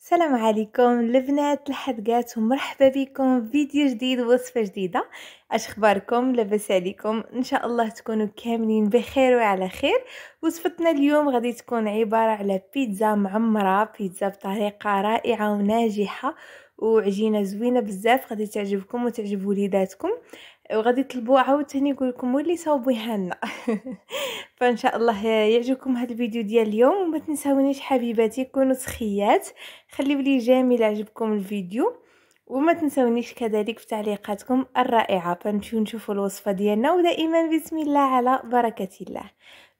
السلام عليكم البنات الحدقات ومرحبا بكم في فيديو جديد ووصفه جديده اش اخباركم لاباس عليكم ان شاء الله تكونوا كاملين بخير وعلى خير وصفتنا اليوم غادي تكون عباره على بيتزا معمره بيتزا بطريقه رائعه وناجحه وعجينه زوينه بزاف غادي تعجبكم وتعجب وليداتكم وغادي تطلبوا عاوتاني نقول لكم ولي صاوبوها لنا فان شاء الله يعجبكم هذا الفيديو ديال اليوم وما تنساونيش حبيباتي كونوا سخيات خليو لي جميل عجبكم الفيديو وما تنساونيش كذلك في تعليقاتكم الرائعه فنمشيو نشوفوا الوصفه ديالنا ودائما بسم الله على بركه الله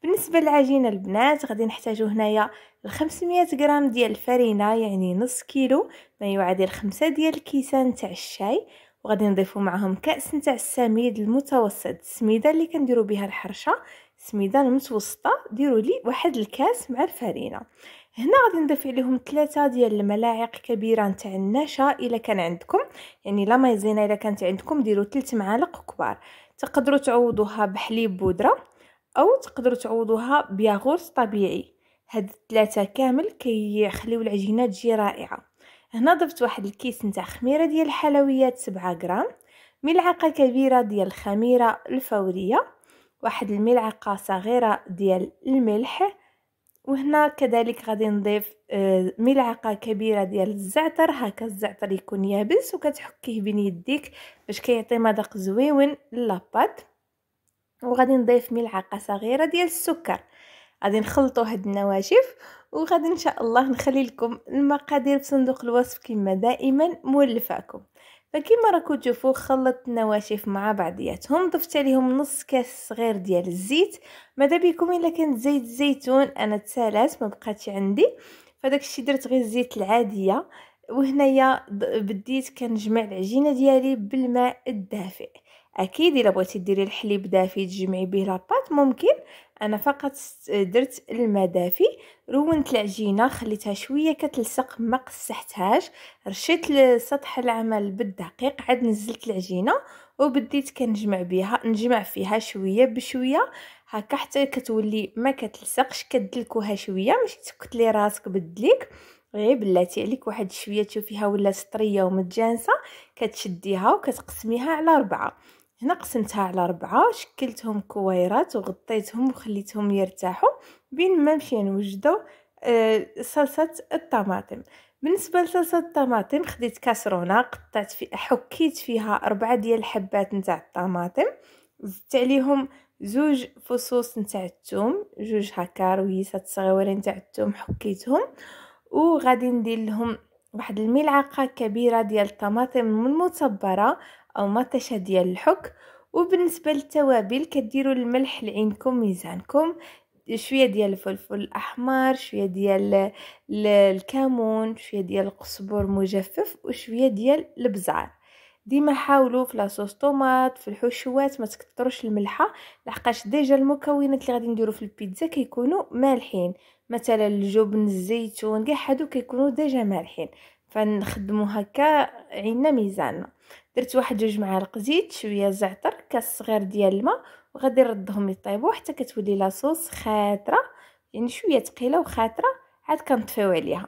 بالنسبه للعجينه البنات غادي نحتاجو هنايا 500 غرام ديال الفرينه يعني نص كيلو ما يعادل خمسة ديال الكيسان تاع الشاي وغادي نضيفو معهم كأس نتاع السميد المتوسط السميده اللي كنديرو بها الحرشه السميده المتوسطه ديروا لي واحد الكاس مع الفرينه هنا غادي نضيف عليهم ثلاثة ديال الملاعق كبيره نتاع النشا الا كان عندكم يعني لا مايزينا الا كانت عندكم ديروا ثلاث معالق كبار تقدروا تعوضوها بحليب بودره او تقدروا تعوضوها بياغورت طبيعي هاد الثلاثه كامل كيخليو العجينه تجي رائعه هنا ضفت واحد الكيس نتاع خميره ديال الحلويات 7 غرام ملعقه كبيره ديال الخميره الفوريه واحد الملعقه صغيره ديال الملح وهنا كذلك غادي نضيف آه، ملعقه كبيره ديال الزعتر هكا الزعتر يكون يابس وكتحكيه بين يديك باش كيعطي مذاق زويون للاباط وغادي نضيف ملعقه صغيره ديال السكر غادي نخلطوا هاد النواشف وغادي ان شاء الله نخلي لكم المقادير في صندوق الوصف كما دائما مولفاكم فكما راكم تشوفوا خلطت النواشف مع بعضياتهم ضفت عليهم نص كاس صغير ديال الزيت ماذا بكم الا كان زيت الزيتون انا تسالات ما بقاتش عندي فداك الشيء درت غير الزيت العاديه وهنايا بديت كنجمع العجينه ديالي بالماء الدافئ اكيد الا بغيتي ديري الحليب دافي تجمعي به لاباط ممكن انا فقط درت المدافي رونت العجينه خليتها شويه كتلصق ما قصحتهاش رشيت سطح العمل بالدقيق عاد نزلت العجينه وبديت كنجمع بها نجمع فيها شويه بشويه هكا حتى كتولي ما كتلصقش كدلكوها شويه ماشي تكتلي راسك بالدليك غير بلاتي عليك واحد شويه تشوفيها ولا سطريه ومتجانسه كتشديها وكتقسميها على ربعه هنا قسمتها على ربعة شكلتهم كويرات وغطيتهم وخليتهم يرتاحوا بين ما مشي نوجدو آه، صلصه الطماطم بالنسبه لصلصه الطماطم خديت كاسرونه قطعت في حكيت فيها أربعة ديال الحبات نتاع الطماطم زدت عليهم زوج فصوص نتاع الثوم جوج هكا رويسات صغيورين نتاع الثوم حكيتهم وغادي ندير لهم واحد الملعقه كبيره ديال الطماطم المتبرة أو مطيشه ديال الحك وبالنسبة للتوابل كديروا الملح لعينكم ميزانكم شويه ديال الفلفل الاحمر شويه ديال الكمون شويه ديال القزبر مجفف وشويه ديال البزار ديما حاولوا في لاصوص طوماط في الحشوات ما تكثروش الملحه لحقاش ديجا المكونات اللي غادي نديرو في البيتزا كيكونوا مالحين مثلا الجبن الزيتون كاع هادو كيكونوا ديجا مالحين فنخدمو هكا عينا ميزاننا درت واحد جوج معالق زيت شويه زعتر كاس صغير ديال الماء وغادي نردهم يطيبوا حتى كتولي لاصوص خاطره يعني شويه ثقيله وخاطره عاد كنطفيو عليها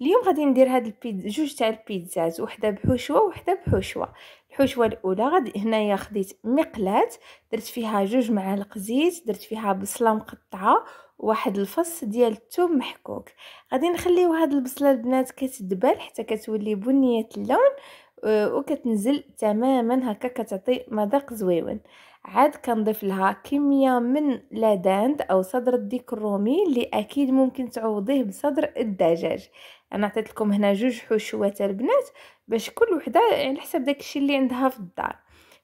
اليوم غادي ندير هاد البيتزا جوج تاع البيتزات وحده بحشوه وحده بحشوه الحشوه الاولى غادي هنايا خديت مقلات درت فيها جوج معالق زيت درت فيها بصله مقطعه واحد الفص ديال الثوم محكوك غادي نخليو هاد البصله البنات كتدبل حتى كتولي بنيه اللون وكتنزل تماما هكا كتعطي مذاق زويون عاد كنضيف لها كميه من لاداند او صدر الديك الرومي اللي اكيد ممكن تعوضيه بصدر الدجاج انا عطيت لكم هنا جوج حشوات البنات باش كل وحده على يعني حسب داكشي اللي عندها في الدار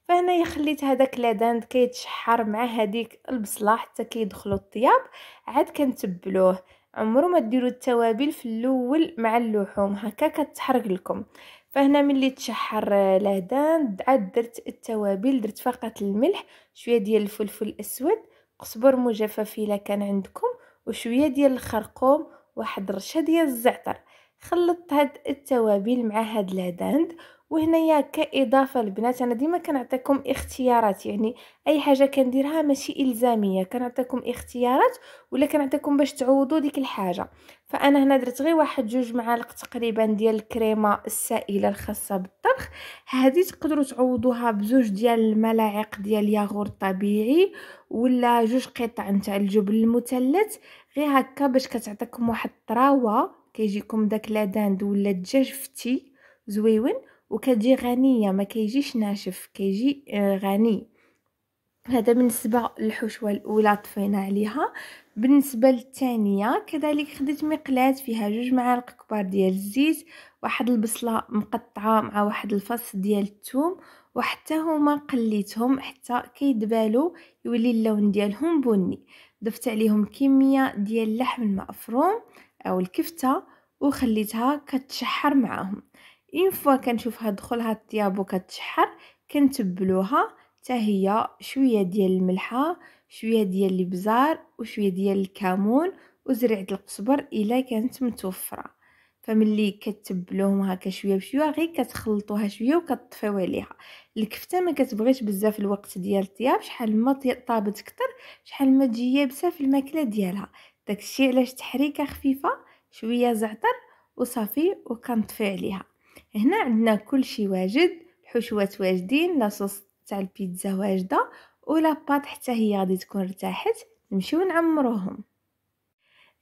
فهنايا خليت هذاك لاداند كيتشحر مع هذيك البصله حتى كيدخلوا الطياب عاد كنتبلوه عمرو ما ديروا التوابل في الاول مع اللحوم هكا كتحرق لكم فهنا ملي تشحر آه، لهدان عاد درت التوابل درت فقط الملح شويه ديال الفلفل الاسود قزبر مجفف الا كان عندكم وشويه ديال الخرقوم واحد رشه ديال الزعتر خلطت هاد التوابل مع هاد الهداند وهنايا كاضافه البنات انا ديما كنعطيكم اختيارات يعني اي حاجه كنديرها ماشي الزاميه كنعطيكم اختيارات ولا كنعطيكم باش تعوضوا ديك الحاجه فانا هنا درت غير واحد جوج معالق تقريبا ديال الكريمه السائله الخاصه بالطبخ هذه تقدروا تعوضوها بزوج ديال الملاعق ديال ياغور طبيعي ولا جوج قطع نتاع الجبن المثلث غير هكا باش كتعطيكم واحد الطراوه كيجيكم داك لا ولا الدجاج فتي زويون وكتجي غنيه ما كيجيش ناشف كيجي آه، غني هذا بالنسبه للحشوه الاولى طفينا عليها بالنسبه للثانيه كذلك خديت مقلاة فيها جوج معالق كبار ديال الزيت واحد البصله مقطعه مع واحد الفص ديال الثوم وحتى هما قليتهم حتى كيدبالو يولي اللون ديالهم بني ضفت عليهم كميه ديال اللحم المفروم او الكفته وخليتها كتشحر معاهم اين فوا كنشوفها دخلها الطياب وكتشحر كنتبلوها حتى هي شويه ديال الملحه شويه ديال الابزار وشويه ديال الكمون وزريعه القزبر الا كانت متوفره فملي كتبلوهم هكا شويه بشويه غير كتخلطوها شويه وكتطفيو عليها الكفته ما كتبغيش بزاف الوقت ديال الطياب شحال ما طابت كتر شحال ما تجي يابسه في الماكله ديالها داكشي علاش تحريكه خفيفه شويه زعتر وصافي وكنطفي عليها هنا عندنا كل شيء واجد الحشوات واجدين لاصوص تاع البيتزا واجده ولا بات حتى هي غادي تكون ارتاحت نمشيو نعمروهم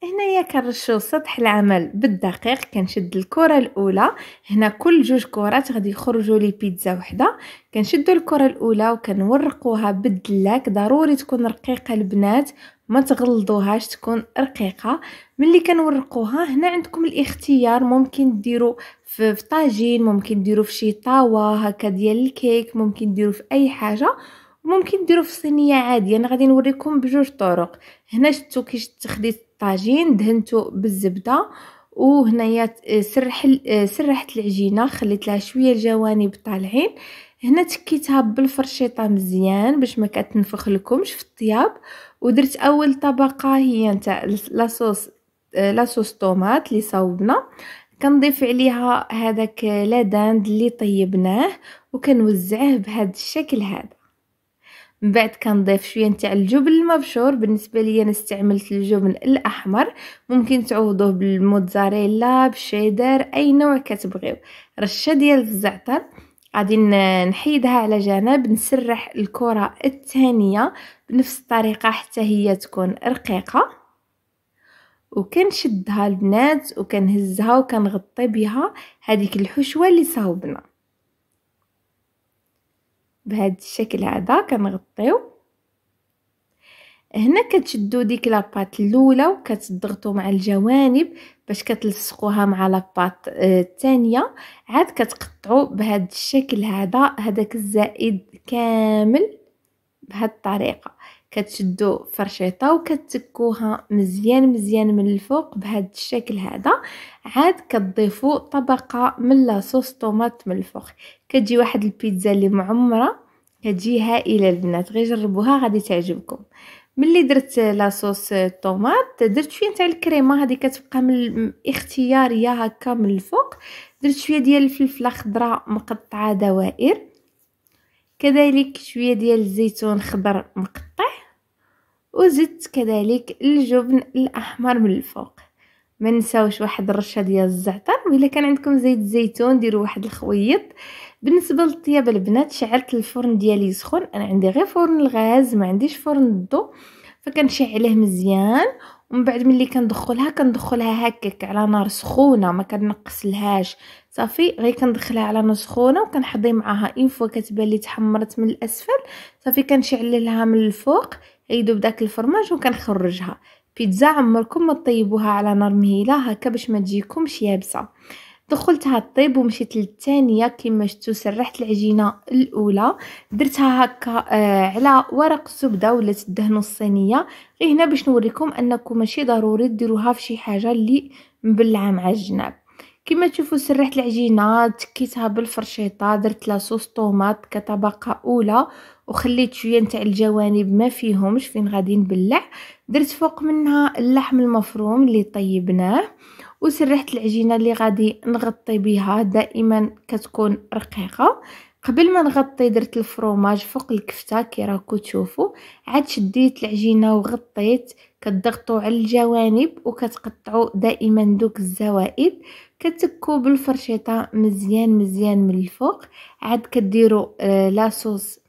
هنايا كنرشو سطح العمل بالدقيق كنشد الكره الاولى هنا كل جوج كرات غادي يخرجوا لي بيتزا وحده كنشدوا الكره الاولى وكنورقوها بالدلاك ضروري تكون رقيقه البنات ما تغلضوهاش تكون رقيقه ملي كنورقوها هنا عندكم الاختيار ممكن ديروا في طاجين ممكن ديروا في شي طاوه هكا ديال الكيك ممكن ديروا في اي حاجه ممكن ديروه في صينيه عاديه انا غادي نوريكم بجوج طرق هنا شتو كي خديت الطاجين دهنته بالزبده وهنايا آه، سرح آه، سرحت العجينه خليت لها شويه الجوانب طالعين هنا تكيتها بالفرشيطه مزيان باش ما كتنفخ لكمش في الطياب ودرت اول طبقه هي نتاع لاصوص آه، لاصوص طوماط اللي صوبنا كنضيف عليها هذاك لاداند اللي طيبناه وكنوزعه بهذا الشكل هذا من بعد كنضيف شويه نتاع الجبن المبشور بالنسبه لي انا استعملت الجبن الاحمر ممكن تعوضوه بالموتزاريلا بالشيدر اي نوع كتبغيو رشه ديال الزعتر غادي نحيدها على جنب نسرح الكره الثانيه بنفس الطريقه حتى هي تكون رقيقه وكنشدها البنات وكنهزها وكنغطي بها هذيك الحشوه اللي صاوبنا بهاد الشكل هذا كنغطيو هنا كتشدو ديك لاباط الاولى وكتضغطوا مع الجوانب باش كتلصقوها مع لاباط آه، الثانيه عاد كتقطعوا بهاد الشكل هذا هذاك الزائد كامل بهاد الطريقه كتشدوا فرشيطه وكتكوها مزيان مزيان من الفوق بهذا الشكل هذا عاد كتضيفوا طبقه من لاصوص طوماط من الفوق كتجي واحد البيتزا اللي معمره كتجي هائله البنات غير جربوها غادي تعجبكم ملي درت لاصوص الطوماط درت شويه نتاع الكريمه هذه كتبقى من اختياريه هكا من الفوق درت شويه ديال الفلفله خضراء مقطعه دوائر كذلك شويه ديال الزيتون خضر مقطع وزدت كذلك الجبن الاحمر من الفوق ما نساوش واحد الرشه ديال الزعتر وإلا كان عندكم زيت الزيتون ديروا واحد الخويط بالنسبه للطياب البنات شعلت الفرن ديالي سخون انا عندي غير فرن الغاز ما عنديش فرن الضو فكنشعله مزيان ومن بعد ملي كندخلها كندخلها هكاك على نار سخونه ما كنقص لهاش صافي غير كندخلها على نار سخونه وكنحضي معاها ان فوا كتبان لي تحمرت من الاسفل صافي كنشعل لها من الفوق يذوب داك الفرماج وكنخرجها بيتزا عمركم ما طيبوها على نار مهيله هكا باش ما تجيكمش يابسه دخلتها الطيب ومشيت للثانيه كما شفتوا سرحت العجينه الاولى درتها هكا آه على ورق الزبده ولا تدهنوا الصينيه غير هنا باش نوريكم انكم ماشي ضروري ديروها في شي حاجه اللي مبلعه مع الجناب كما تشوفوا سرحت العجينه تكيتها بالفرشيطه درت لها صوص طوماط كطبقه اولى وخليت شويه نتاع الجوانب ما فيهمش فين غادي نبلع درت فوق منها اللحم المفروم اللي طيبناه وسرحت العجينه اللي غادي نغطي بها دائما كتكون رقيقه قبل ما نغطي درت الفروماج فوق الكفته كي راكو تشوفوا عاد شديت العجينه وغطيت كتضغطوا على الجوانب وكتقطعوا دائما دوك الزوائد كتكوا بالفرشيطه مزيان مزيان من الفوق عاد كديروا آه، لاصوص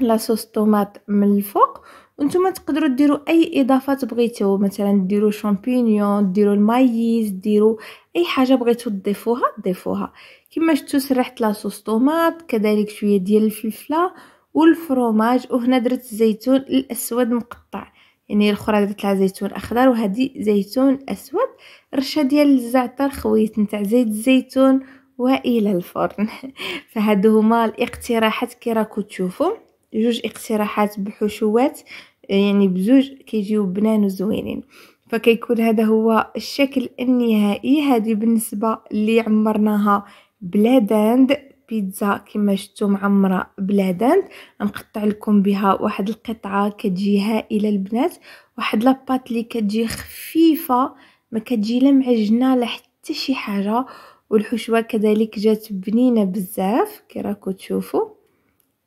لاصوص طوماط من الفوق وانتم تقدروا ديروا اي اضافات بغيتوا مثلا ديروا شامبينيون ديروا المايز ديروا اي حاجه بغيتو تضيفوها ضيفوها كما شفتوا سرحت لاصوص طوماط كذلك شويه ديال الفلفله والفروماج وهنا درت الزيتون الاسود مقطع يعني الاخرى درت لها زيتون اخضر وهذه زيتون اسود رشه ديال الزعتر خويت نتاع زيت الزيتون والى الفرن فهادو هما الاقتراحات كي راكو تشوفوا جوج اقتراحات بحشوات يعني بزوج كيجيو بنان وزوينين فكيكون هذا هو الشكل النهائي هذه بالنسبه اللي عمرناها بلا داند بيتزا كما شفتوا معمره بلا داند نقطع لكم بها واحد القطعه كتجي هائله البنات واحد لاباط اللي كتجي خفيفه ما كتجي لا معجنه لا حتى شي حاجه والحشوه كذلك جات بنينه بزاف كي راكم تشوفوا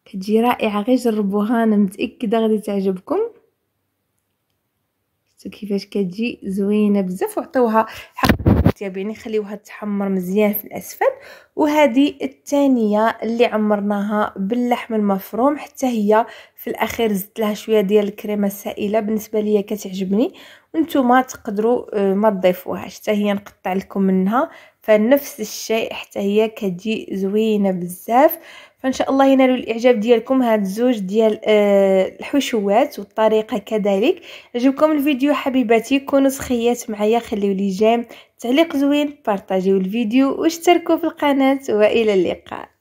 كتجي رائعه غير جربوها انا متاكده غادي تعجبكم شفتوا كيفاش كتجي زوينه بزاف وعطيوها حق الكتاب يعني خليوها تحمر مزيان في الاسفل وهذه الثانيه اللي عمرناها باللحم المفروم حتى هي في الاخير زدت لها شويه ديال الكريمه السائله بالنسبه ليا كتعجبني وانتم تقدروا آه، ما تضيفوها حتى هي نقطع لكم منها فنفس الشيء حتى هي كتجي زوينه بزاف فان شاء الله ينالوا الاعجاب ديالكم هاد الزوج ديال آه الحشوات والطريقه كذلك عجبكم الفيديو حبيباتي كونوا سخيات معايا خليوا لي جيم تعليق زوين بارطاجيو الفيديو واشتركوا في القناه والى اللقاء